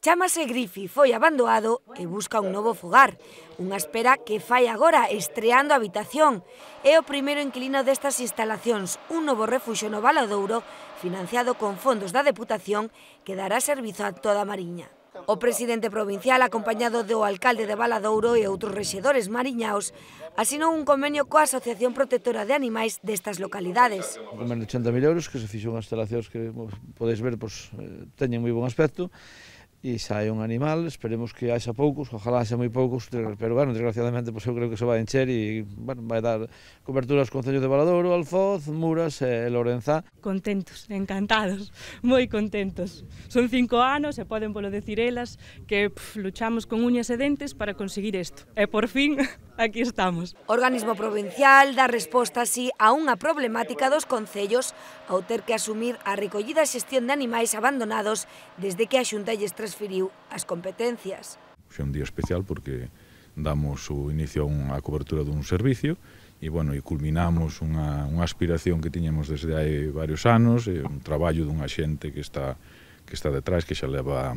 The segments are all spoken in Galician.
Chámase Griffy, foi abandoado e busca un novo fogar. Unha espera que fai agora estreando a habitación. É o primeiro inquilino destas instalacións, un novo refuxo no Valadouro, financiado con fondos da Deputación, que dará servizo a toda a Mariña. O presidente provincial, acompañado do alcalde de Valadouro e outros rexedores mariñaos, asinou un convenio coa Asociación Protectora de Animais destas localidades. Un convenio de 80.000 euros que se fixou unhas instalacións que podeis ver, pois, teñen moi bon aspecto, e xa hai un animal, esperemos que haxa poucos, ojalá haxa moi poucos, pero bueno, desgraciadamente pois eu creo que se vai encher e bueno, vai dar cobertura aos concellos de Valadouro, Alfoz, Muras e Lorenzá. Contentos, encantados, moi contentos. Son cinco anos e poden polo decir elas que pff, luchamos con uñas e dentes para conseguir isto. E por fin aquí estamos. Organismo provincial dá resposta así a unha problemática dos concellos ao ter que asumir a recollida e xestión de animais abandonados desde que a Xunta lles transferiu as competencias. Xe un día especial porque damos o inicio a unha cobertura dun servicio e bueno, e culminamos unha, unha aspiración que tiñamos desde hai varios anos, e un traballo dunha xente que está que está detrás, que xa leva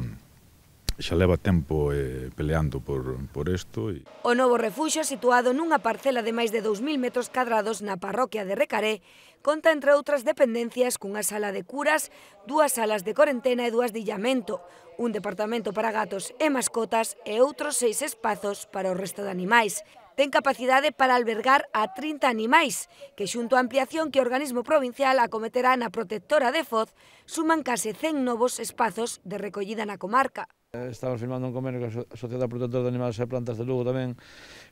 xa leva tempo eh, peleando por, por isto. E... O novo refuxo, situado nunha parcela de máis de 2.000 metros cadrados na parroquia de Recaré, conta entre outras dependencias cunha sala de curas, dúas salas de corentena e dúas de illamento, un departamento para gatos e mascotas e outros seis espazos para o resto de animais ten capacidade para albergar a 30 animais, que xunto a ampliación que o organismo provincial acometerá na protectora de Foz, suman case 100 novos espazos de recollida na comarca. Eh, estamos firmando un convenio con a Sociedade Protectora de Animales e Plantas de Lugo tamén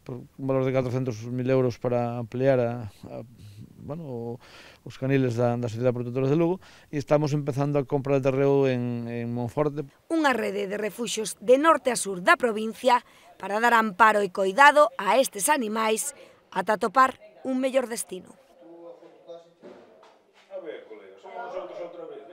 por un valor de 400.000 euros para ampliar a, a bueno, os caniles da, da Sociedade Protectora de Lugo e estamos empezando a comprar terreo en, en Monforte. Unha rede de refuxos de norte a sur da provincia para dar amparo e coidado a estes animais ata topar un mellor destino. A ver, colega, somos nosotros outra vez. Eh?